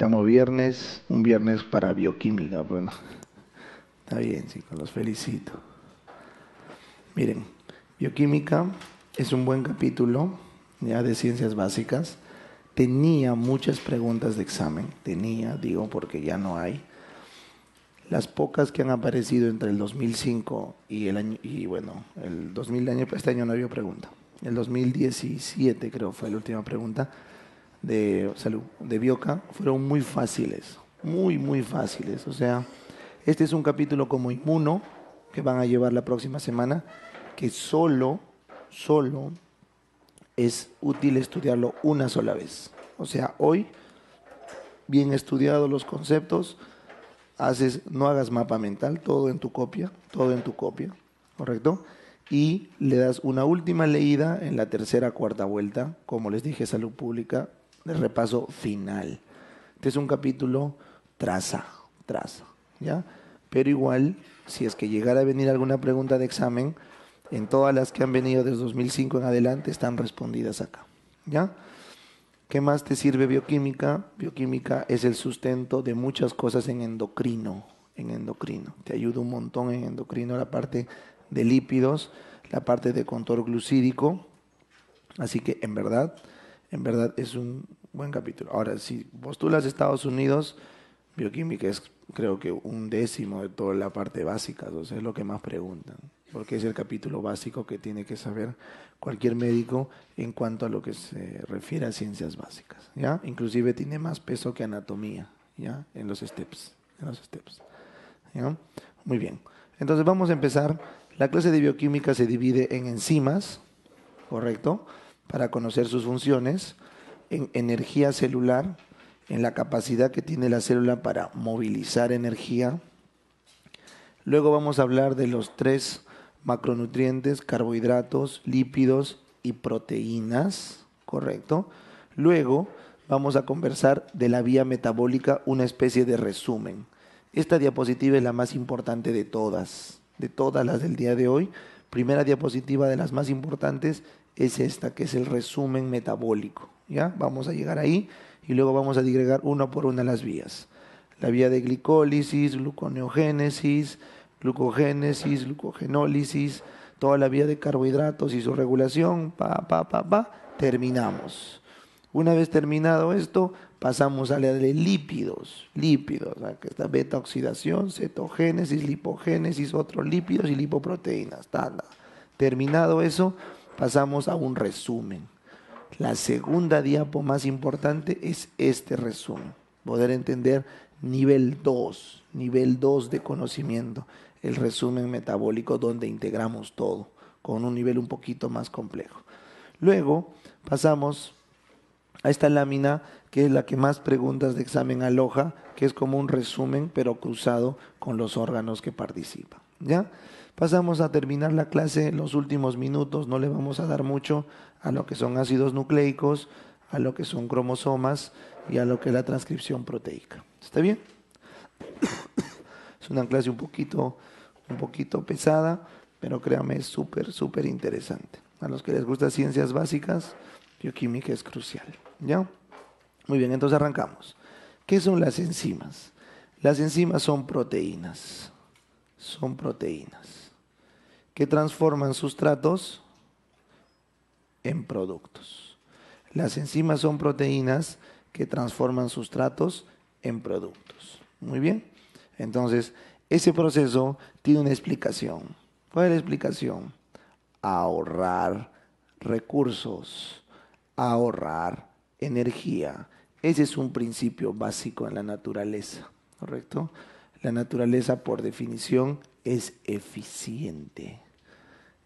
Estamos viernes, un viernes para bioquímica. Bueno, está bien, chicos, los felicito. Miren, bioquímica es un buen capítulo ya de ciencias básicas. Tenía muchas preguntas de examen, tenía, digo, porque ya no hay. Las pocas que han aparecido entre el 2005 y el año, y bueno, el 2000 año, este año no había pregunta. El 2017 creo fue la última pregunta de salud, de Bioca, fueron muy fáciles, muy, muy fáciles. O sea, este es un capítulo como inmuno que van a llevar la próxima semana, que solo, solo es útil estudiarlo una sola vez. O sea, hoy, bien estudiados los conceptos, haces, no hagas mapa mental, todo en tu copia, todo en tu copia, ¿correcto? Y le das una última leída en la tercera, cuarta vuelta, como les dije, salud pública, de repaso final. Este es un capítulo traza, traza, ¿ya? Pero igual, si es que llegara a venir alguna pregunta de examen, en todas las que han venido desde 2005 en adelante están respondidas acá, ¿ya? ¿Qué más te sirve bioquímica? Bioquímica es el sustento de muchas cosas en endocrino, en endocrino. Te ayuda un montón en endocrino la parte de lípidos, la parte de control glucídico. Así que en verdad en verdad es un buen capítulo. Ahora, si postulas Estados Unidos, bioquímica es creo que un décimo de toda la parte básica, o es lo que más preguntan, porque es el capítulo básico que tiene que saber cualquier médico en cuanto a lo que se refiere a ciencias básicas, ¿ya? Inclusive tiene más peso que anatomía, ¿ya? En los steps, en los steps, ¿ya? Muy bien, entonces vamos a empezar. La clase de bioquímica se divide en enzimas, ¿correcto? para conocer sus funciones, en energía celular, en la capacidad que tiene la célula para movilizar energía. Luego vamos a hablar de los tres macronutrientes, carbohidratos, lípidos y proteínas, ¿correcto? Luego vamos a conversar de la vía metabólica, una especie de resumen. Esta diapositiva es la más importante de todas, de todas las del día de hoy. Primera diapositiva de las más importantes es esta, que es el resumen metabólico. ¿ya? Vamos a llegar ahí y luego vamos a digregar una por una las vías. La vía de glicólisis, gluconeogénesis, glucogénesis, glucogenólisis, toda la vía de carbohidratos y su regulación, pa, pa, pa, pa, terminamos. Una vez terminado esto, pasamos a la de lípidos, lípidos, que está beta oxidación, cetogénesis, lipogénesis, otros lípidos y lipoproteínas. Terminado eso, pasamos a un resumen. La segunda diapo más importante es este resumen, poder entender nivel 2, nivel 2 de conocimiento, el resumen metabólico donde integramos todo, con un nivel un poquito más complejo. Luego pasamos a esta lámina que es la que más preguntas de examen aloja, que es como un resumen pero cruzado con los órganos que participan. ¿Ya? Pasamos a terminar la clase en los últimos minutos, no le vamos a dar mucho a lo que son ácidos nucleicos, a lo que son cromosomas y a lo que es la transcripción proteica. ¿Está bien? Es una clase un poquito, un poquito pesada, pero créame, es súper, súper interesante. A los que les gustan ciencias básicas, bioquímica es crucial. ¿Ya? Muy bien, entonces arrancamos. ¿Qué son las enzimas? Las enzimas son proteínas. Son proteínas que transforman sustratos en productos. Las enzimas son proteínas que transforman sustratos en productos. Muy bien. Entonces, ese proceso tiene una explicación. ¿Cuál es la explicación? Ahorrar recursos, ahorrar energía. Ese es un principio básico en la naturaleza, ¿correcto? La naturaleza, por definición, es eficiente.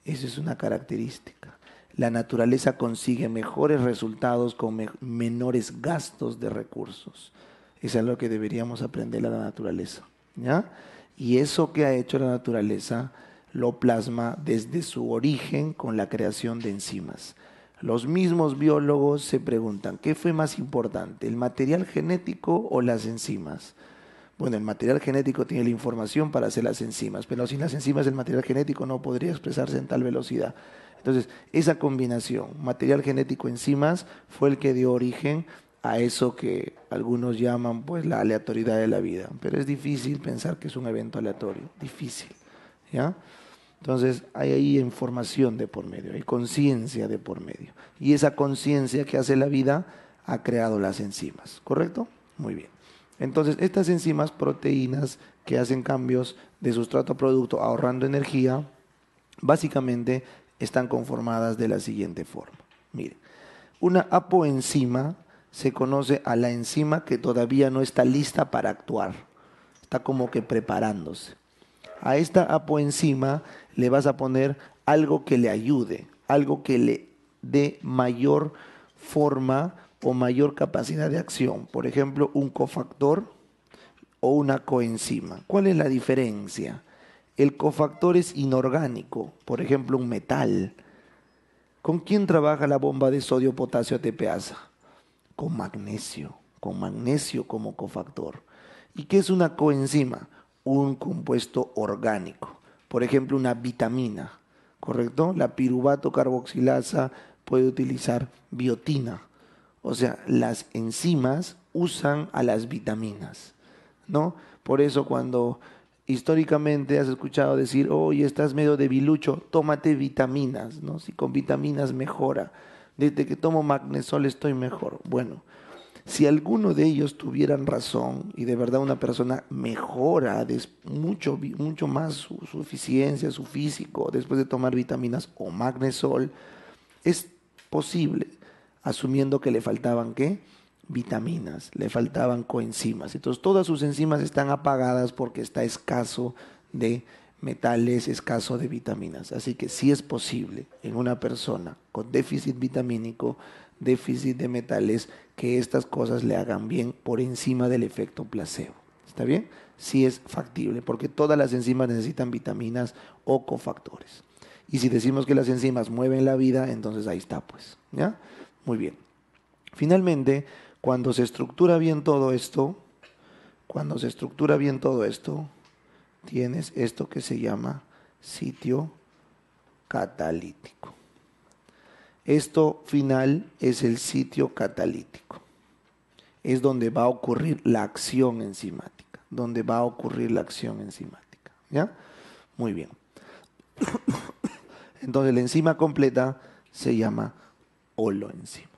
Esa es una característica. La naturaleza consigue mejores resultados con menores gastos de recursos. Eso es lo que deberíamos aprender a la naturaleza. ¿ya? Y eso que ha hecho la naturaleza lo plasma desde su origen con la creación de enzimas. Los mismos biólogos se preguntan, ¿qué fue más importante, el material genético o las enzimas? Bueno, el material genético tiene la información para hacer las enzimas, pero sin las enzimas el material genético no podría expresarse en tal velocidad. Entonces, esa combinación, material genético, enzimas, fue el que dio origen a eso que algunos llaman pues la aleatoriedad de la vida. Pero es difícil pensar que es un evento aleatorio, difícil. ¿ya? Entonces hay ahí información de por medio, hay conciencia de por medio. Y esa conciencia que hace la vida ha creado las enzimas, ¿correcto? Muy bien. Entonces, estas enzimas, proteínas que hacen cambios de sustrato a producto ahorrando energía, básicamente están conformadas de la siguiente forma. Miren, una apoenzima se conoce a la enzima que todavía no está lista para actuar, está como que preparándose. A esta apoenzima le vas a poner algo que le ayude, algo que le dé mayor forma o mayor capacidad de acción, por ejemplo, un cofactor o una coenzima. ¿Cuál es la diferencia? El cofactor es inorgánico, por ejemplo, un metal. ¿Con quién trabaja la bomba de sodio, potasio, ATPasa? Con magnesio, con magnesio como cofactor. ¿Y qué es una coenzima? Un compuesto orgánico, por ejemplo, una vitamina, ¿correcto? La piruvato carboxilasa puede utilizar biotina o sea, las enzimas usan a las vitaminas, ¿no? Por eso cuando históricamente has escuchado decir, hoy estás medio debilucho, tómate vitaminas, ¿no? Si con vitaminas mejora. Desde que tomo magnesol estoy mejor. Bueno, si alguno de ellos tuvieran razón y de verdad una persona mejora mucho, mucho más su, su eficiencia, su físico, después de tomar vitaminas o magnesol, es posible asumiendo que le faltaban qué? Vitaminas, le faltaban coenzimas. Entonces todas sus enzimas están apagadas porque está escaso de metales, escaso de vitaminas. Así que sí es posible en una persona con déficit vitamínico, déficit de metales, que estas cosas le hagan bien por encima del efecto placebo. ¿Está bien? Sí es factible, porque todas las enzimas necesitan vitaminas o cofactores. Y si decimos que las enzimas mueven la vida, entonces ahí está, pues. ¿ya? Muy bien. Finalmente, cuando se estructura bien todo esto, cuando se estructura bien todo esto, tienes esto que se llama sitio catalítico. Esto final es el sitio catalítico. Es donde va a ocurrir la acción enzimática, donde va a ocurrir la acción enzimática, ¿ya? Muy bien. Entonces la enzima completa se llama holoenzima.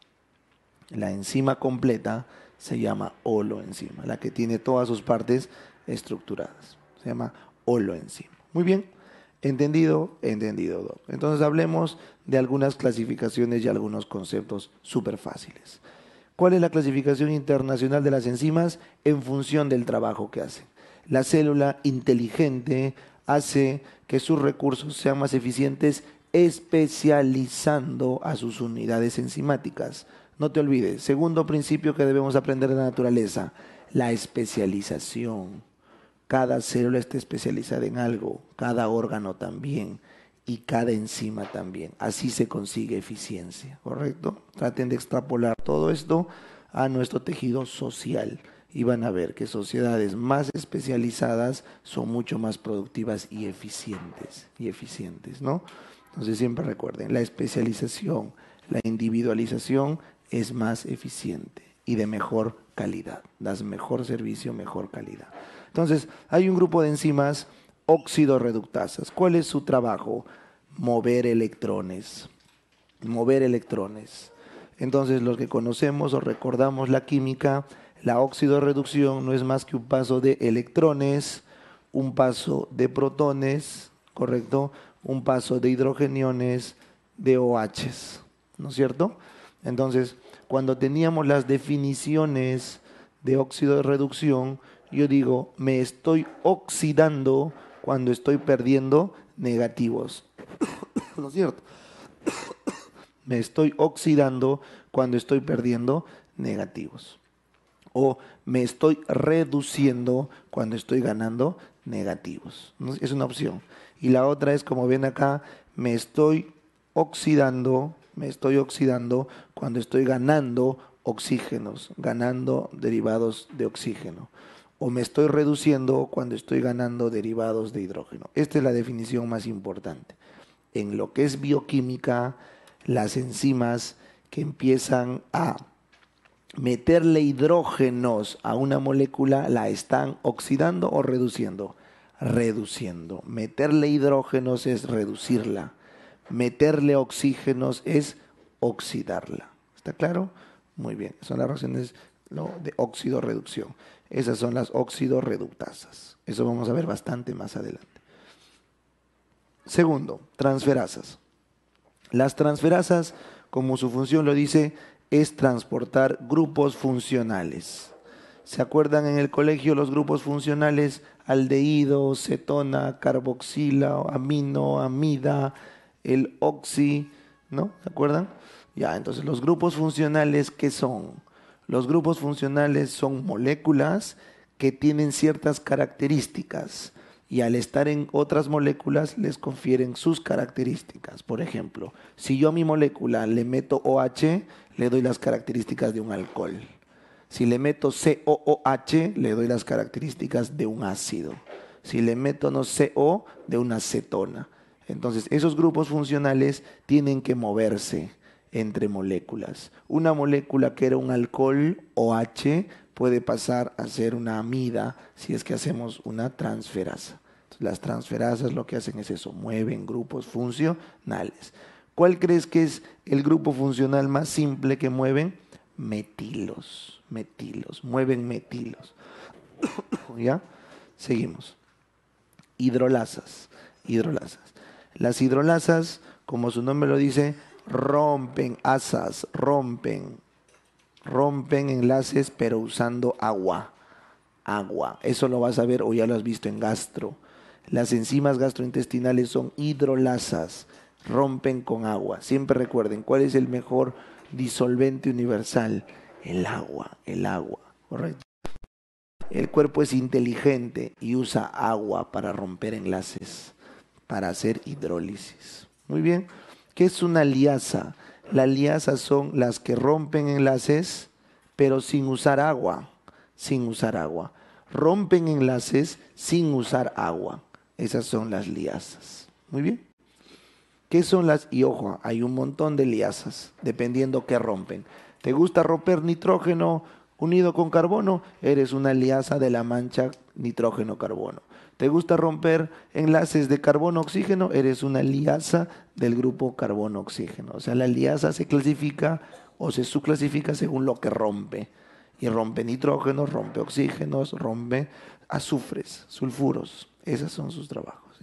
La enzima completa se llama holoenzima, la que tiene todas sus partes estructuradas. Se llama holoenzima. Muy bien, entendido, entendido, Entonces hablemos de algunas clasificaciones y algunos conceptos súper fáciles. ¿Cuál es la clasificación internacional de las enzimas en función del trabajo que hacen? La célula inteligente hace que sus recursos sean más eficientes especializando a sus unidades enzimáticas. No te olvides, segundo principio que debemos aprender de la naturaleza, la especialización. Cada célula está especializada en algo, cada órgano también y cada enzima también. Así se consigue eficiencia, ¿correcto? Traten de extrapolar todo esto a nuestro tejido social y van a ver que sociedades más especializadas son mucho más productivas y eficientes, y eficientes, ¿no? Entonces siempre recuerden, la especialización, la individualización es más eficiente y de mejor calidad. Das mejor servicio, mejor calidad. Entonces, hay un grupo de enzimas reductasas. ¿Cuál es su trabajo? Mover electrones. Mover electrones. Entonces, los que conocemos o recordamos la química, la óxido reducción no es más que un paso de electrones, un paso de protones, ¿correcto? un paso de hidrogeniones de OHs, ¿no es cierto? Entonces, cuando teníamos las definiciones de óxido de reducción, yo digo, me estoy oxidando cuando estoy perdiendo negativos. ¿No es cierto? me estoy oxidando cuando estoy perdiendo negativos. O me estoy reduciendo cuando estoy ganando negativos. Es una opción y la otra es, como ven acá, me estoy oxidando, me estoy oxidando cuando estoy ganando oxígenos, ganando derivados de oxígeno. O me estoy reduciendo cuando estoy ganando derivados de hidrógeno. Esta es la definición más importante. En lo que es bioquímica, las enzimas que empiezan a meterle hidrógenos a una molécula la están oxidando o reduciendo reduciendo. Meterle hidrógenos es reducirla. Meterle oxígenos es oxidarla. ¿Está claro? Muy bien. Son las reacciones de óxido-reducción. Esas son las óxido-reductasas. Eso vamos a ver bastante más adelante. Segundo, transferasas. Las transferasas, como su función lo dice, es transportar grupos funcionales. ¿Se acuerdan en el colegio los grupos funcionales? aldehído, cetona, carboxila, amino, amida, el oxi, ¿no? ¿Se acuerdan? Ya, entonces los grupos funcionales, ¿qué son? Los grupos funcionales son moléculas que tienen ciertas características y al estar en otras moléculas les confieren sus características. Por ejemplo, si yo a mi molécula le meto OH, le doy las características de un alcohol. Si le meto COOH, le doy las características de un ácido. Si le meto no CO, de una acetona. Entonces, esos grupos funcionales tienen que moverse entre moléculas. Una molécula que era un alcohol OH puede pasar a ser una amida si es que hacemos una transferasa. las transferasas lo que hacen es eso, mueven grupos funcionales. ¿Cuál crees que es el grupo funcional más simple que mueven? metilos, metilos, mueven metilos. ¿Ya? Seguimos. Hidrolasas, hidrolasas. Las hidrolasas, como su nombre lo dice, rompen asas, rompen, rompen enlaces, pero usando agua. Agua. Eso lo vas a ver o ya lo has visto en gastro. Las enzimas gastrointestinales son hidrolasas, rompen con agua. Siempre recuerden, ¿cuál es el mejor? disolvente universal, el agua, el agua, ¿correcto? El cuerpo es inteligente y usa agua para romper enlaces, para hacer hidrólisis. Muy bien, ¿qué es una liasa? Las liasas son las que rompen enlaces, pero sin usar agua, sin usar agua. Rompen enlaces sin usar agua. Esas son las liasas. Muy bien. ¿Qué son las? Y ojo, hay un montón de liasas, dependiendo qué rompen. ¿Te gusta romper nitrógeno unido con carbono? Eres una liasa de la mancha nitrógeno-carbono. ¿Te gusta romper enlaces de carbono-oxígeno? Eres una liasa del grupo carbono-oxígeno. O sea, la liasa se clasifica o se subclasifica según lo que rompe. Y rompe nitrógenos, rompe oxígenos, rompe azufres, sulfuros. Esos son sus trabajos.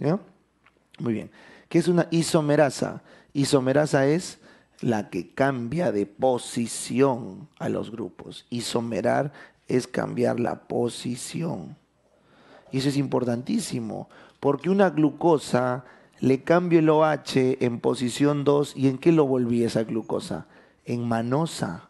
Muy bien. ¿Qué es una isomerasa? Isomerasa es la que cambia de posición a los grupos. Isomerar es cambiar la posición. Y eso es importantísimo, porque una glucosa le cambio el OH en posición 2 y en qué lo volví esa glucosa? En manosa.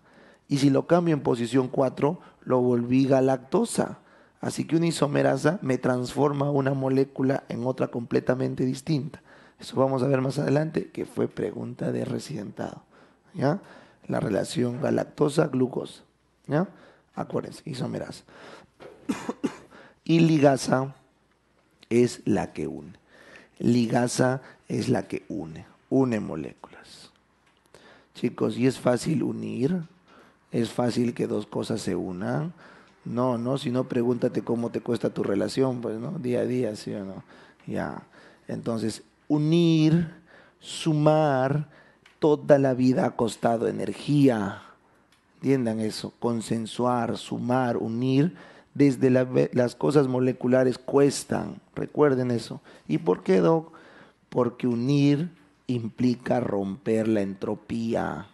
Y si lo cambio en posición 4, lo volví galactosa. Así que una isomerasa me transforma una molécula en otra completamente distinta. Eso vamos a ver más adelante, que fue pregunta de residentado. ¿Ya? La relación galactosa-glucosa. ¿Ya? Acuérdense, isomeras. y ligasa es la que une. Ligasa es la que une. Une moléculas. Chicos, y es fácil unir. Es fácil que dos cosas se unan. No, no, si no, pregúntate cómo te cuesta tu relación, pues, ¿no? Día a día, ¿sí o no? Ya. Entonces, unir, sumar, toda la vida ha costado energía. Entiendan eso, consensuar, sumar, unir, desde las cosas moleculares cuestan, recuerden eso. ¿Y por qué, Doc? Porque unir implica romper la entropía.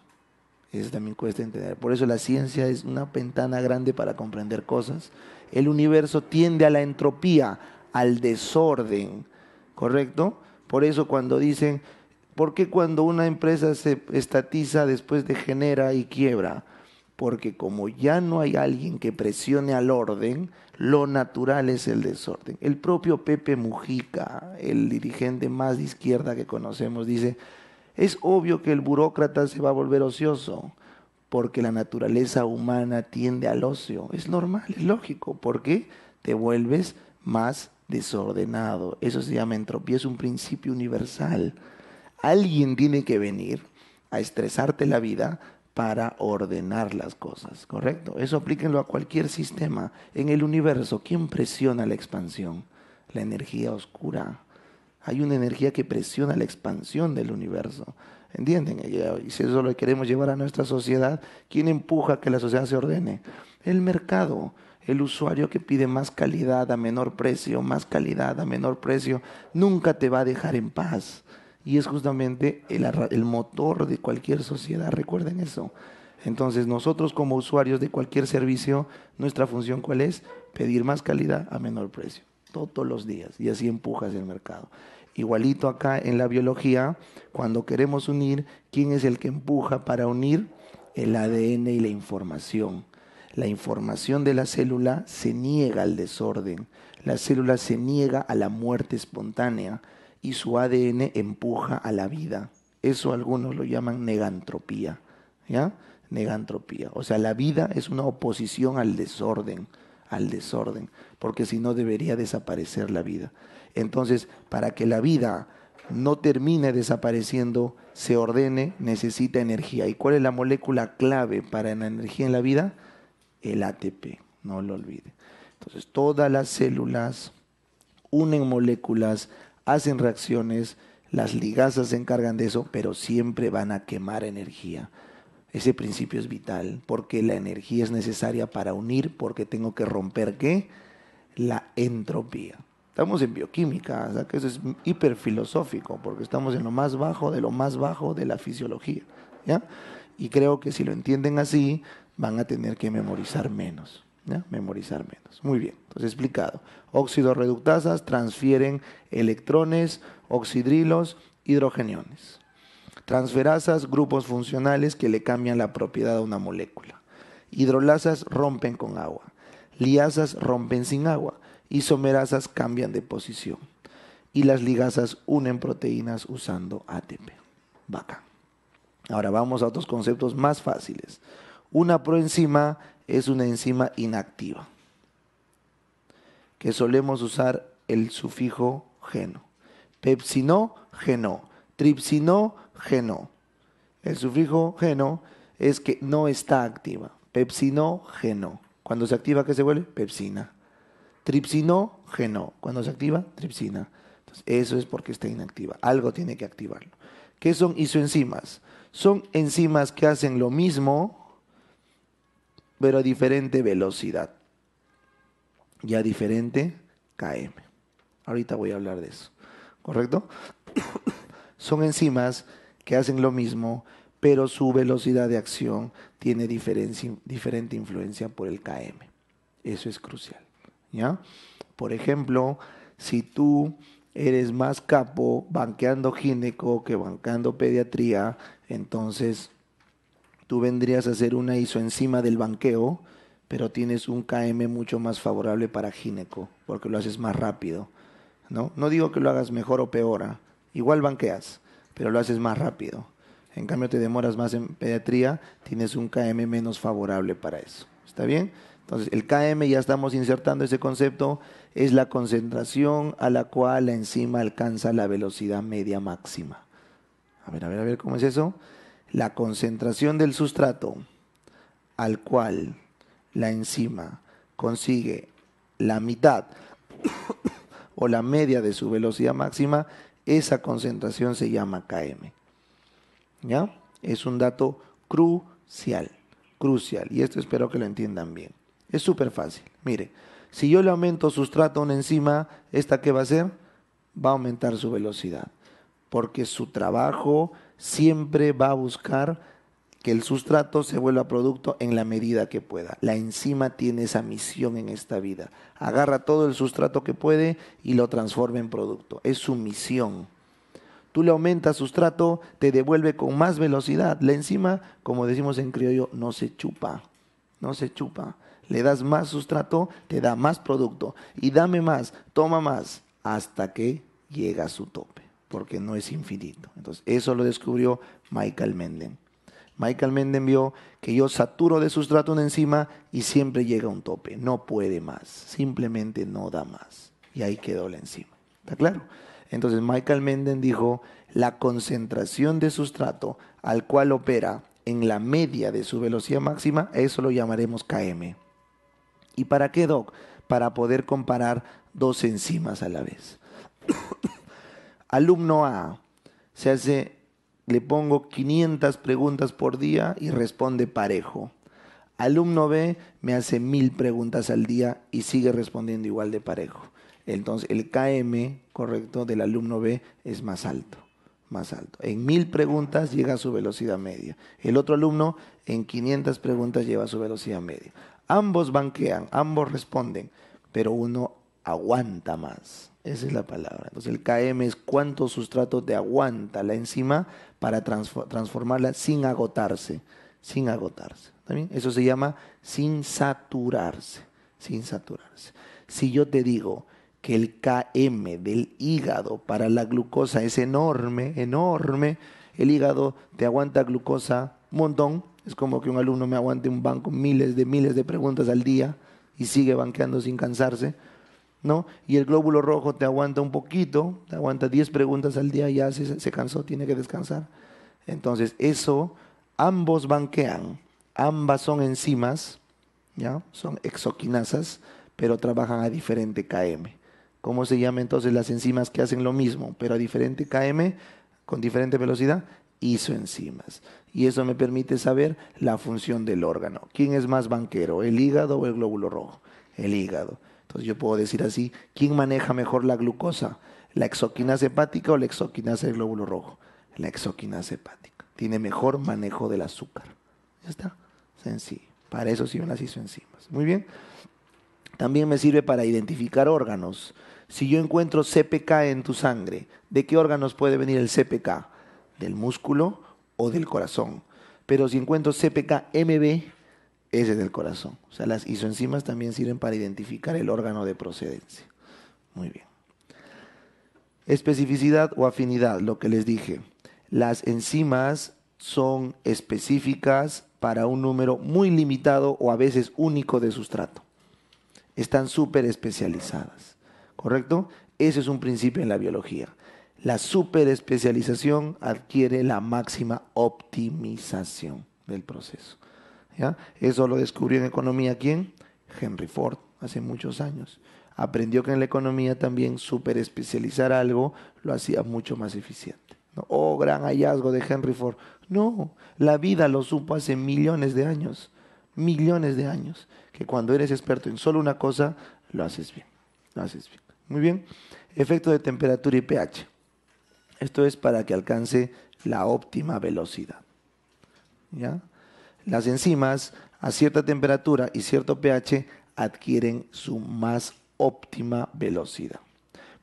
Eso también cuesta entender. Por eso la ciencia es una ventana grande para comprender cosas. El universo tiende a la entropía, al desorden, ¿correcto? Por eso cuando dicen, ¿por qué cuando una empresa se estatiza después degenera y quiebra? Porque como ya no hay alguien que presione al orden, lo natural es el desorden. El propio Pepe Mujica, el dirigente más de izquierda que conocemos, dice, es obvio que el burócrata se va a volver ocioso, porque la naturaleza humana tiende al ocio. Es normal, es lógico, porque te vuelves más desordenado. Eso se llama entropía, es un principio universal. Alguien tiene que venir a estresarte la vida para ordenar las cosas, ¿correcto? Eso aplíquenlo a cualquier sistema. En el universo, ¿quién presiona la expansión? La energía oscura. Hay una energía que presiona la expansión del universo. ¿Entienden? Y si eso lo queremos llevar a nuestra sociedad, ¿quién empuja que la sociedad se ordene? El mercado el usuario que pide más calidad a menor precio, más calidad a menor precio, nunca te va a dejar en paz. Y es justamente el, motor de cualquier sociedad, recuerden eso. Entonces nosotros como usuarios de cualquier servicio, nuestra función cuál es? Pedir más calidad a menor precio, todos los días, y así empujas el mercado. Igualito acá en la biología, cuando queremos unir, ¿quién es el que empuja para unir? El ADN y la información. La información de la célula se niega al desorden, la célula se niega a la muerte espontánea y su ADN empuja a la vida. Eso algunos lo llaman negantropía, ¿ya? Negantropía. O sea, la vida es una oposición al desorden, al desorden, porque si no debería desaparecer la vida. Entonces, para que la vida no termine desapareciendo, se ordene, necesita energía. ¿Y cuál es la molécula clave para la energía en la vida? el ATP, no lo olvide. Entonces, todas las células unen moléculas, hacen reacciones, las ligasas se encargan de eso, pero siempre van a quemar energía. Ese principio es vital porque la energía es necesaria para unir, porque tengo que romper qué? La entropía. Estamos en bioquímica, o sea que eso es hiperfilosófico, porque estamos en lo más bajo de lo más bajo de la fisiología. ¿ya? Y creo que si lo entienden así, van a tener que memorizar menos. Memorizar menos. Muy bien, entonces explicado. Óxido reductasas transfieren electrones, oxidrilos, hidrogeniones. Transferasas, grupos funcionales que le cambian la propiedad a una molécula. Hidrolasas rompen con agua. Liasas rompen sin agua. Isomerasas cambian de posición. Y las ligasas unen proteínas usando ATP. Bacán. Ahora vamos a otros conceptos más fáciles. Una proenzima es una enzima inactiva, que solemos usar el sufijo geno. Pepsino, geno. El sufijo geno es que no está activa. Pepsino, Cuando se activa, ¿qué se vuelve? Pepsina. Tripsino, Cuando se activa, tripsina. eso es porque está inactiva. Algo tiene que activarlo. ¿Qué son isoenzimas? Son enzimas que hacen lo mismo pero a diferente velocidad y a diferente KM. Ahorita voy a hablar de eso, ¿correcto? Son enzimas que hacen lo mismo, pero su velocidad de acción tiene diferente influencia por el KM. Eso es crucial, ¿ya? Por ejemplo, si tú eres más capo banqueando gineco que banqueando pediatría, entonces tú vendrías a hacer una isoenzima del banqueo, pero tienes un KM mucho más favorable para gineco, porque lo haces más rápido. ¿no? no digo que lo hagas mejor o peor, ¿ah? igual banqueas, pero lo haces más rápido. En cambio, te demoras más en pediatría, tienes un KM menos favorable para eso. ¿Está bien? Entonces, el KM, ya estamos insertando ese concepto, es la concentración a la cual la enzima alcanza la velocidad media máxima. A ver, a ver, a ver, ¿cómo es eso? la concentración del sustrato al cual la enzima consigue la mitad o la media de su velocidad máxima, esa concentración se llama Km. ¿Ya? Es un dato crucial, crucial, y esto espero que lo entiendan bien. Es súper fácil. Mire, si yo le aumento sustrato a una enzima, ¿esta qué va a hacer? Va a aumentar su velocidad, porque su trabajo siempre va a buscar que el sustrato se vuelva producto en la medida que pueda. La enzima tiene esa misión en esta vida. Agarra todo el sustrato que puede y lo transforma en producto. Es su misión. Tú le aumentas sustrato, te devuelve con más velocidad. La enzima, como decimos en criollo, no se chupa. No se chupa. Le das más sustrato, te da más producto. Y dame más, toma más, hasta que llega a su tope porque no es infinito. Entonces, eso lo descubrió Michael Menden. Michael Menden vio que yo saturo de sustrato una enzima y siempre llega a un tope, no puede más, simplemente no da más. Y ahí quedó la enzima. ¿Está claro? Entonces, Michael Menden dijo, la concentración de sustrato al cual opera en la media de su velocidad máxima, eso lo llamaremos KM. ¿Y para qué, Doc? Para poder comparar dos enzimas a la vez. Alumno A se hace, le pongo 500 preguntas por día y responde parejo. Alumno B me hace mil preguntas al día y sigue respondiendo igual de parejo. Entonces el KM correcto del alumno B es más alto, más alto. En mil preguntas llega a su velocidad media. El otro alumno en 500 preguntas lleva a su velocidad media. Ambos banquean, ambos responden, pero uno aguanta más. Esa es la palabra. Entonces el KM es cuánto sustrato te aguanta la enzima para transformarla sin agotarse, sin agotarse. ¿También? Eso se llama sin saturarse, sin saturarse. Si yo te digo que el KM del hígado para la glucosa es enorme, enorme, el hígado te aguanta glucosa un montón, es como que un alumno me aguante un banco miles de miles de preguntas al día y sigue banqueando sin cansarse ¿no? Y el glóbulo rojo te aguanta un poquito, te aguanta 10 preguntas al día, ya se, cansó, tiene que descansar. Entonces, eso, ambos banquean, ambas son enzimas, ¿ya? Son exoquinasas, pero trabajan a diferente KM. ¿Cómo se llaman entonces las enzimas que hacen lo mismo, pero a diferente KM, con diferente velocidad? Isoenzimas. Y eso me permite saber la función del órgano. ¿Quién es más banquero, el hígado o el glóbulo rojo? El hígado. Entonces yo puedo decir así, ¿quién maneja mejor la glucosa? ¿La exoquinasa hepática o la exoquinasa del glóbulo rojo? La exoquinasa hepática. Tiene mejor manejo del azúcar. Ya está, sencillo. Para eso sirven las isoenzimas. Muy bien. También me sirve para identificar órganos. Si yo encuentro CPK en tu sangre, ¿de qué órganos puede venir el CPK? ¿Del músculo o del corazón? Pero si encuentro CPK MB, ese es el corazón. O sea, las isoenzimas también sirven para identificar el órgano de procedencia. Muy bien. Especificidad o afinidad, lo que les dije. Las enzimas son específicas para un número muy limitado o a veces único de sustrato. Están súper especializadas, ¿correcto? Ese es un principio en la biología. La superespecialización adquiere la máxima optimización del proceso. ¿ya? Eso lo descubrió en economía quién? Henry Ford, hace muchos años. Aprendió que en la economía también super especializar algo lo hacía mucho más eficiente. Oh, gran hallazgo de Henry Ford. No, la vida lo supo hace millones de años, millones de años, que cuando eres experto en solo una cosa, lo haces bien, lo haces bien. Muy bien, efecto de temperatura y pH. Esto es para que alcance la óptima velocidad. ¿Ya? Las enzimas a cierta temperatura y cierto pH adquieren su más óptima velocidad.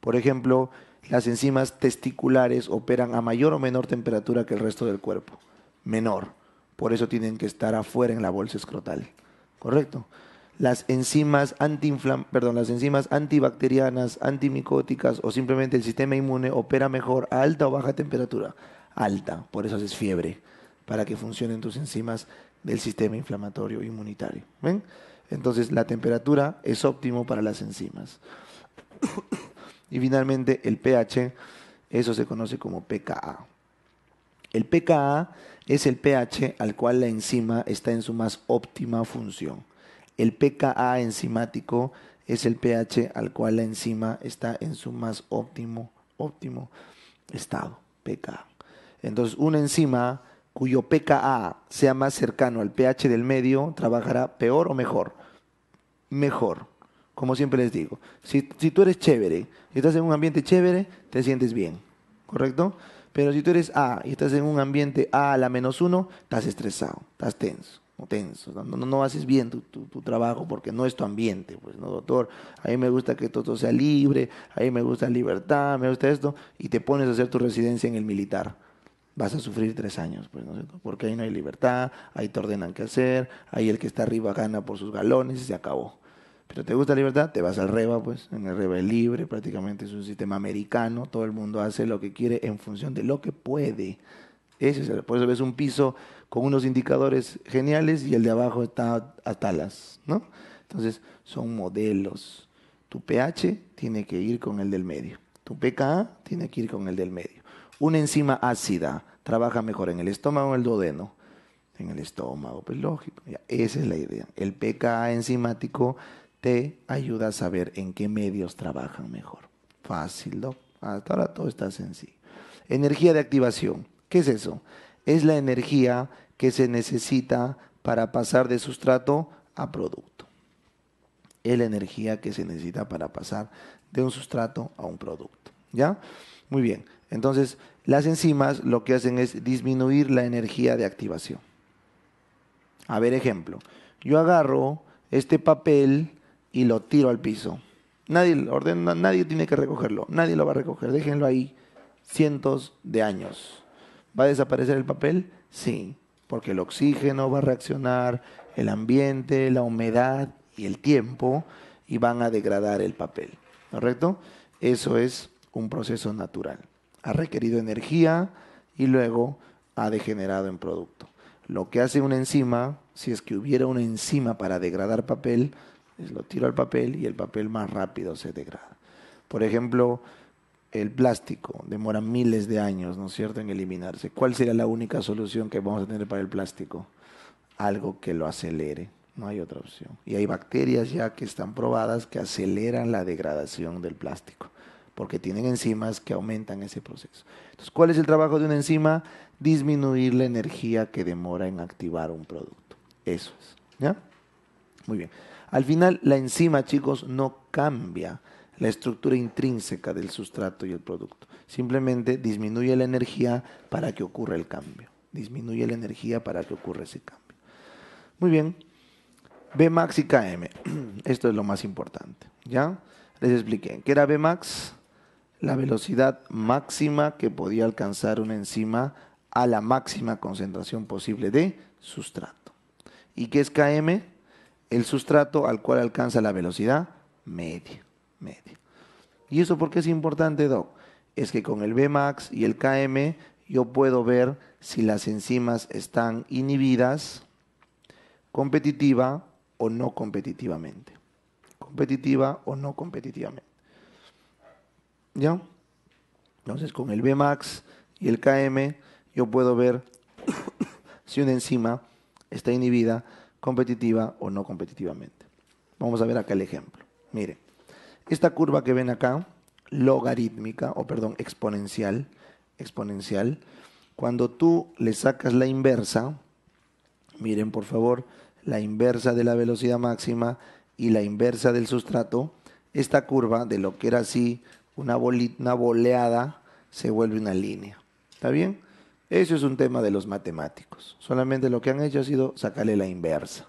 Por ejemplo, las enzimas testiculares operan a mayor o menor temperatura que el resto del cuerpo. Menor. Por eso tienen que estar afuera en la bolsa escrotal. ¿Correcto? Las enzimas, perdón, las enzimas antibacterianas, antimicóticas o simplemente el sistema inmune opera mejor a alta o baja temperatura. Alta, por eso es fiebre para que funcionen tus enzimas del sistema inflamatorio inmunitario. ¿Ven? Entonces la temperatura es óptimo para las enzimas. y finalmente el pH, eso se conoce como pKa. El pKa es el pH al cual la enzima está en su más óptima función. El pKa enzimático es el pH al cual la enzima está en su más óptimo, óptimo estado, pKa. Entonces, una enzima cuyo pKa sea más cercano al pH del medio, trabajará peor o mejor. Mejor, como siempre les digo. Si, si tú eres chévere, y estás en un ambiente chévere, te sientes bien, ¿correcto? Pero si tú eres A y estás en un ambiente A a la menos uno, estás estresado, estás tenso tenso, no, no, haces bien tu, trabajo porque no es tu ambiente, pues no, doctor, a mí me gusta que todo sea libre, a mí me gusta libertad, me gusta esto, y te pones a hacer tu residencia en el militar vas a sufrir tres años, pues, porque ahí no hay libertad, ahí te ordenan qué hacer, ahí el que está arriba gana por sus galones y se acabó. Pero te gusta la libertad, te vas al REBA, pues, en el REBA es libre, prácticamente es un sistema americano, todo el mundo hace lo que quiere en función de lo que puede. Ese es el, por eso ves un piso con unos indicadores geniales y el de abajo está a talas, ¿no? Entonces, son modelos. Tu pH tiene que ir con el del medio. Tu pKa tiene que ir con el del medio una enzima ácida trabaja mejor en el estómago o en el duodeno. En el estómago, pues lógico. esa es la idea. El pKa enzimático te ayuda a saber en qué medios trabajan mejor. Fácil, ¿no? Hasta ahora todo está sencillo. Energía de activación. ¿Qué es eso? Es la energía que se necesita para pasar de sustrato a producto. Es la energía que se necesita para pasar de un sustrato a un producto. ¿Ya? Muy bien. Entonces, las enzimas lo que hacen es disminuir la energía de activación. A ver, ejemplo. Yo agarro este papel y lo tiro al piso. Nadie, nadie tiene que recogerlo, nadie lo va a recoger, déjenlo ahí cientos de años. ¿Va a desaparecer el papel? Sí, porque el oxígeno va a reaccionar, el ambiente, la humedad y el tiempo, y van a degradar el papel, ¿correcto? Eso es un proceso natural ha requerido energía y luego ha degenerado en producto. Lo que hace una enzima, si es que hubiera una enzima para degradar papel, es lo tiro al papel y el papel más rápido se degrada. Por ejemplo, el plástico demora miles de años, ¿no es cierto?, en eliminarse. ¿Cuál sería la única solución que vamos a tener para el plástico? Algo que lo acelere. No hay otra opción. Y hay bacterias ya que están probadas que aceleran la degradación del plástico porque tienen enzimas que aumentan ese proceso. Entonces, ¿cuál es el trabajo de una enzima? Disminuir la energía que demora en activar un producto. Eso es. ¿Ya? Muy bien. Al final, la enzima, chicos, no cambia la estructura intrínseca del sustrato y el producto. Simplemente disminuye la energía para que ocurra el cambio. Disminuye la energía para que ocurra ese cambio. Muy bien. Bmax y Km. Esto es lo más importante. ¿Ya? Les expliqué. ¿Qué era Bmax? la velocidad máxima que podía alcanzar una enzima a la máxima concentración posible de sustrato. ¿Y qué es Km? El sustrato al cual alcanza la velocidad media. ¿Y eso por qué es importante, Doc? Es que con el Bmax y el Km yo puedo ver si las enzimas están inhibidas competitiva o no competitivamente. Competitiva o no competitivamente. ¿Ya? Entonces, con el Bmax y el KM, yo puedo ver si una enzima está inhibida competitiva o no competitivamente. Vamos a ver acá el ejemplo. Miren, esta curva que ven acá, logarítmica, o perdón, exponencial, exponencial, cuando tú le sacas la inversa, miren por favor, la inversa de la velocidad máxima y la inversa del sustrato, esta curva de lo que era así una, boleada se vuelve una línea. ¿Está bien? Eso es un tema de los matemáticos. Solamente lo que han hecho ha sido sacarle la inversa.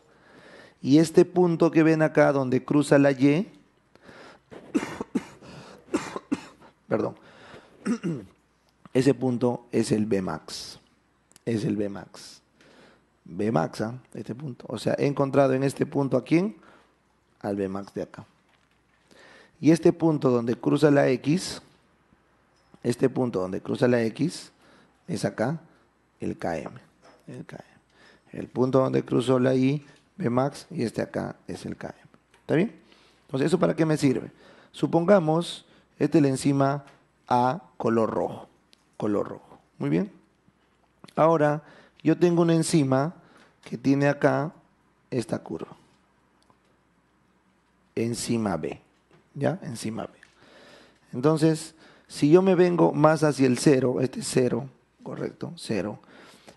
Y este punto que ven acá donde cruza la Y, perdón, ese punto es el Bmax. Es el Bmax. Bmax, ¿eh? ¿ah? este punto. O sea, he encontrado en este punto a quién? Al Bmax de acá. Y este punto donde cruza la X, este punto donde cruza la X, es acá el KM. El, punto donde cruzó la Y, Bmax, y este acá es el KM. ¿Está bien? Entonces, ¿eso para qué me sirve? Supongamos, este es la enzima A color rojo. Color rojo. Muy bien. Ahora, yo tengo una enzima que tiene acá esta curva. Enzima B. ¿ya? Encima. Entonces, si yo me vengo más hacia el cero este cero, correcto, 0,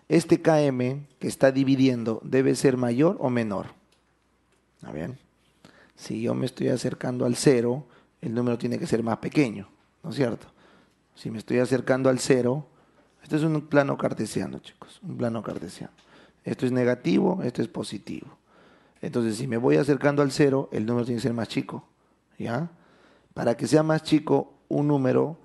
este KM que está dividiendo debe ser mayor o menor. A si yo me estoy acercando al cero el número tiene que ser más pequeño, ¿no es cierto? Si me estoy acercando al cero este es un plano cartesiano, chicos, un plano cartesiano. Esto es negativo, esto es positivo. Entonces, si me voy acercando al cero el número tiene que ser más chico. ¿ya? Para que sea más chico un número,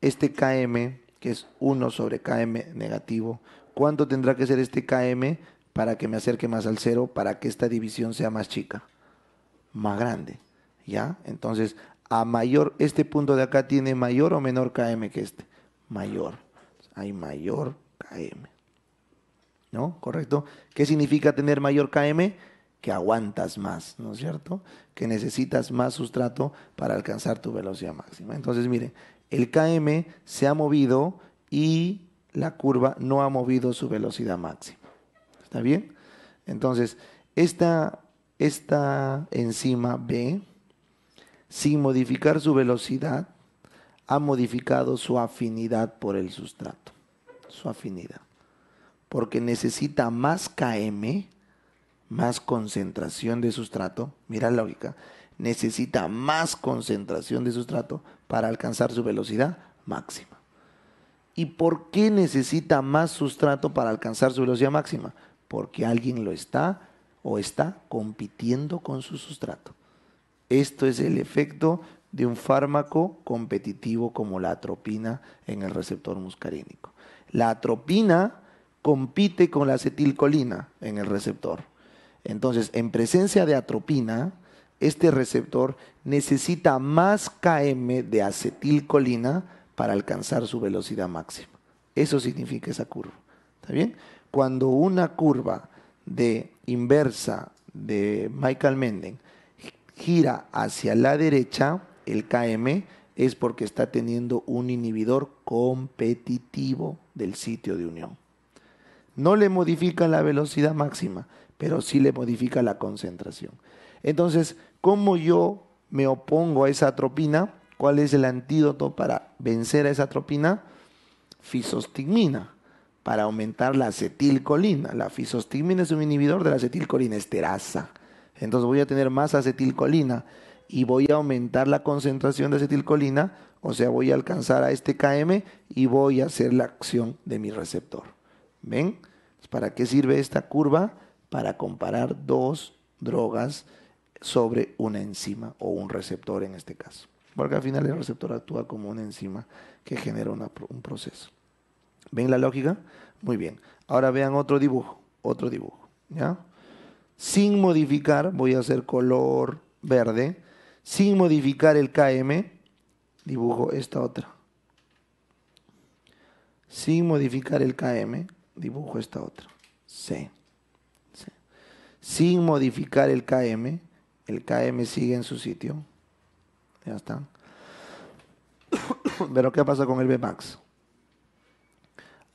este KM, que es 1 sobre KM negativo, ¿cuánto tendrá que ser este KM para que me acerque más al cero, para que esta división sea más chica, más grande? ¿Ya? Entonces, a mayor, este punto de acá tiene mayor o menor KM que este. Mayor. Hay mayor KM. ¿No? ¿Correcto? ¿Qué significa tener mayor KM? que aguantas más, ¿no es cierto? Que necesitas más sustrato para alcanzar tu velocidad máxima. Entonces, miren, el KM se ha movido y la curva no ha movido su velocidad máxima. ¿Está bien? Entonces, esta, esta enzima B, sin modificar su velocidad, ha modificado su afinidad por el sustrato. Su afinidad. Porque necesita más KM más concentración de sustrato, mira la lógica, necesita más concentración de sustrato para alcanzar su velocidad máxima. ¿Y por qué necesita más sustrato para alcanzar su velocidad máxima? Porque alguien lo está o está compitiendo con su sustrato. Esto es el efecto de un fármaco competitivo como la atropina en el receptor muscarínico. La atropina compite con la acetilcolina en el receptor entonces, en presencia de atropina, este receptor necesita más km de acetilcolina para alcanzar su velocidad máxima. Eso significa esa curva. ¿Está bien? Cuando una curva de inversa de Michael Menden gira hacia la derecha, el KM, es porque está teniendo un inhibidor competitivo del sitio de unión. No le modifica la velocidad máxima, pero sí le modifica la concentración. Entonces, ¿cómo yo me opongo a esa atropina? ¿Cuál es el antídoto para vencer a esa atropina? Fisostigmina, para aumentar la acetilcolina. La fisostigmina es un inhibidor de la acetilcolina esterasa. Entonces voy a tener más acetilcolina y voy a aumentar la concentración de acetilcolina, o sea, voy a alcanzar a este KM y voy a hacer la acción de mi receptor. ¿Ven? ¿Para qué sirve esta curva? para comparar dos drogas sobre una enzima o un receptor en este caso. Porque al final el receptor actúa como una enzima que genera un proceso. ¿Ven la lógica? Muy bien. Ahora vean otro dibujo, otro dibujo, ¿ya? Sin modificar, voy a hacer color verde, sin modificar el KM, dibujo esta otra. Sin modificar el KM, dibujo esta otra. C sin modificar el KM. El KM sigue en su sitio. Ya está. Pero ¿qué pasa con el Bmax?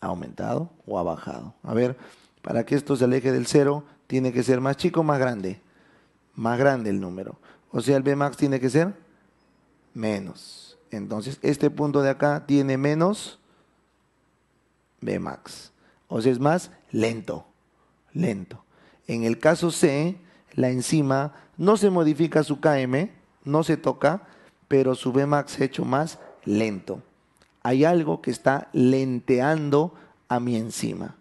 ¿Ha aumentado o ha bajado? A ver, para que esto se aleje del cero, tiene que ser más chico o más grande. Más grande el número. O sea, el Bmax tiene que ser menos. Entonces, este punto de acá tiene menos Bmax. O sea, es más lento. Lento. En el caso C, la enzima no se modifica su KM, no se toca, pero su Bmax se ha hecho más lento. Hay algo que está lenteando a mi enzima.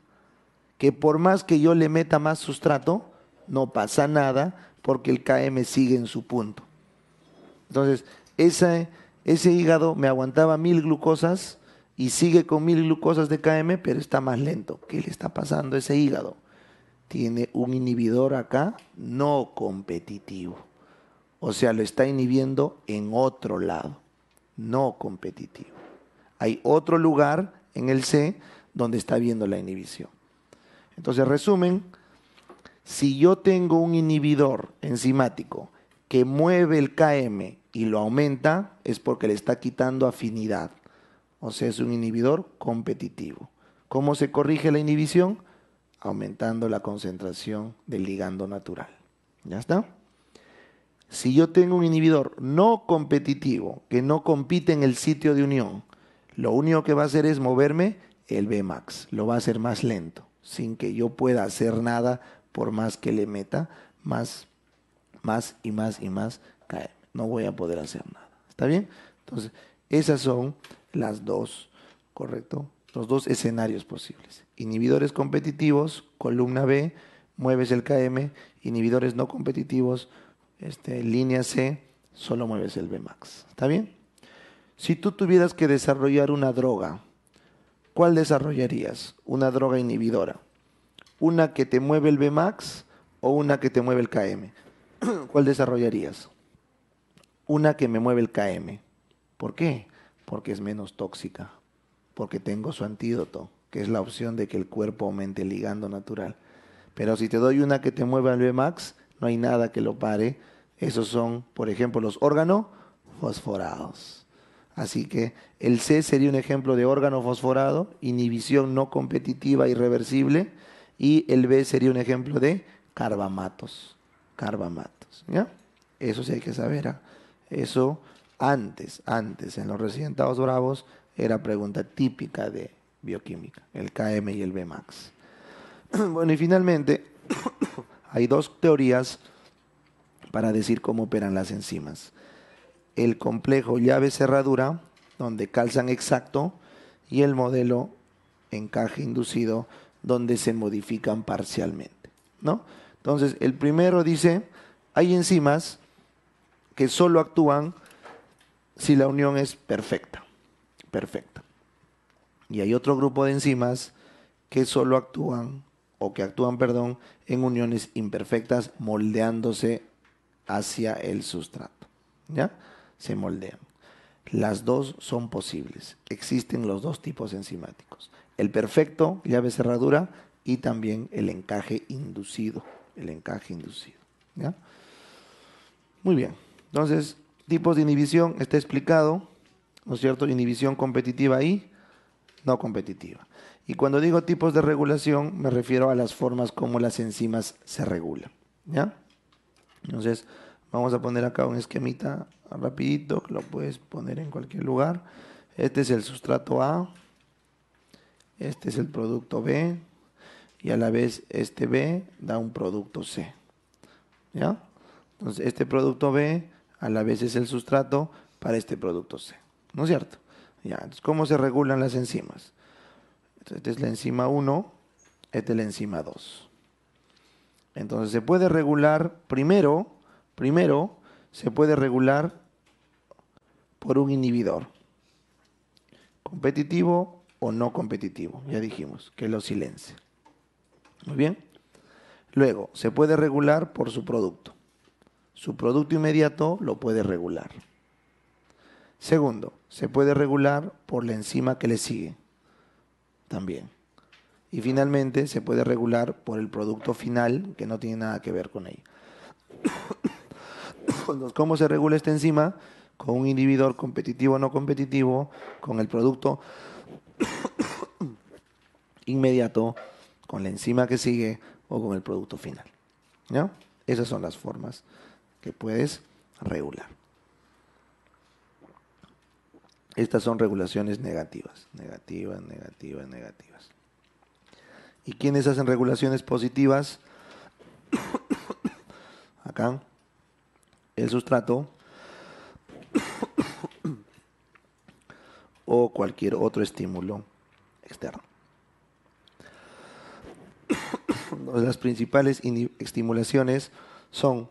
Que por más que yo le meta más sustrato, no pasa nada porque el KM sigue en su punto. Entonces, ese, ese hígado me aguantaba mil glucosas y sigue con mil glucosas de KM, pero está más lento. ¿Qué le está pasando a ese hígado? tiene un inhibidor acá no competitivo. O sea, lo está inhibiendo en otro lado, no competitivo. Hay otro lugar en el C donde está viendo la inhibición. Entonces, resumen, si yo tengo un inhibidor enzimático que mueve el KM y lo aumenta, es porque le está quitando afinidad. O sea, es un inhibidor competitivo. ¿Cómo se corrige la inhibición? aumentando la concentración del ligando natural. ¿Ya está? Si yo tengo un inhibidor no competitivo, que no compite en el sitio de unión, lo único que va a hacer es moverme el Bmax, lo va a hacer más lento, sin que yo pueda hacer nada por más que le meta, más, más y más y más cae. No voy a poder hacer nada. ¿Está bien? Entonces, esas son las dos, ¿correcto? los dos escenarios posibles. Inhibidores competitivos, columna B, mueves el KM, inhibidores no competitivos, este, línea C, solo mueves el Bmax. ¿Está bien? Si tú tuvieras que desarrollar una droga, ¿cuál desarrollarías? Una droga inhibidora. ¿Una que te mueve el Bmax o una que te mueve el KM? ¿Cuál desarrollarías? Una que me mueve el KM. ¿Por qué? Porque es menos tóxica porque tengo su antídoto, que es la opción de que el cuerpo aumente el ligando natural. Pero si te doy una que te mueva al Bmax, no hay nada que lo pare. Esos son, por ejemplo, los órganos fosforados. Así que el C sería un ejemplo de órgano fosforado, inhibición no competitiva irreversible, y el B sería un ejemplo de carbamatos. Carbamatos, ¿ya? Eso sí hay que saber. ¿ah? Eso antes, antes, en los residentados bravos era pregunta típica de bioquímica, el KM y el Bmax. Bueno, y finalmente, hay dos teorías para decir cómo operan las enzimas. El complejo llave-cerradura, donde calzan exacto, y el modelo encaje inducido, donde se modifican parcialmente. ¿no? Entonces, el primero dice, hay enzimas que solo actúan si la unión es perfecta. Perfecto. Y hay otro grupo de enzimas que solo actúan, o que actúan, perdón, en uniones imperfectas moldeándose hacia el sustrato. ¿Ya? Se moldean. Las dos son posibles. Existen los dos tipos enzimáticos. El perfecto, llave cerradura, y también el encaje inducido. El encaje inducido. ¿Ya? Muy bien. Entonces, tipos de inhibición está explicado. ¿no es cierto? Inhibición competitiva y no competitiva. Y cuando digo tipos de regulación, me refiero a las formas como las enzimas se regulan, ¿ya? Entonces, vamos a poner acá un esquemita rapidito, que lo puedes poner en cualquier lugar. Este es el sustrato A, este es el producto B, y a la vez este B da un producto C, ¿ya? Entonces, este producto B a la vez es el sustrato para este producto C. ¿no es cierto? Ya, entonces, ¿cómo se regulan las enzimas? esta es la enzima 1, esta es la enzima 2. Entonces, se puede regular primero, primero, se puede regular por un inhibidor, competitivo o no competitivo, ya dijimos, que lo silencie. Muy bien. Luego, se puede regular por su producto. Su producto inmediato lo puede regular. Segundo, se puede regular por la enzima que le sigue también. Y finalmente, se puede regular por el producto final que no tiene nada que ver con ella. ¿Cómo se regula esta enzima? Con un inhibidor competitivo o no competitivo, con el producto inmediato, con la enzima que sigue o con el producto final. Esas son las formas que puedes regular. Estas son regulaciones negativas, negativas, negativas, negativas. ¿Y quiénes hacen regulaciones positivas? Acá, el sustrato o cualquier otro estímulo externo. Las principales estimulaciones son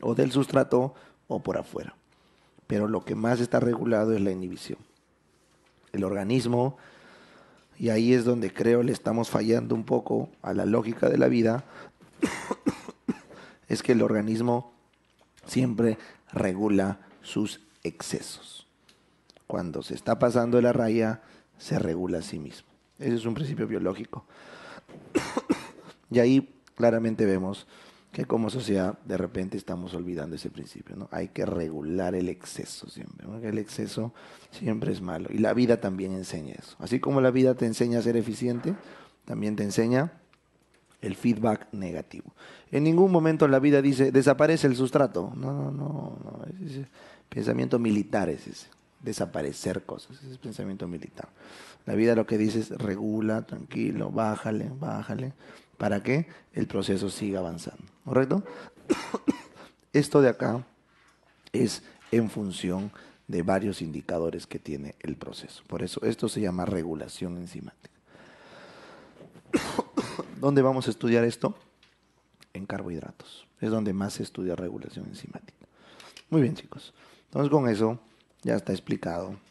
o del sustrato o por afuera pero lo que más está regulado es la inhibición. El organismo, y ahí es donde creo le estamos fallando un poco a la lógica de la vida, es que el organismo siempre regula sus excesos. Cuando se está pasando la raya, se regula a sí mismo. Ese es un principio biológico. y ahí claramente vemos que como sociedad de repente estamos olvidando ese principio. ¿no? Hay que regular el exceso siempre, ¿no? el exceso siempre es malo. Y la vida también enseña eso. Así como la vida te enseña a ser eficiente, también te enseña el feedback negativo. En ningún momento la vida dice, desaparece el sustrato. No, no, no, no. Es pensamiento militar es ese. Desaparecer cosas, ese es pensamiento militar. La vida lo que dice es regula, tranquilo, bájale, bájale para que el proceso siga avanzando. ¿Correcto? Esto de acá es en función de varios indicadores que tiene el proceso. Por eso esto se llama regulación enzimática. ¿Dónde vamos a estudiar esto? En carbohidratos. Es donde más se estudia regulación enzimática. Muy bien, chicos. Entonces con eso ya está explicado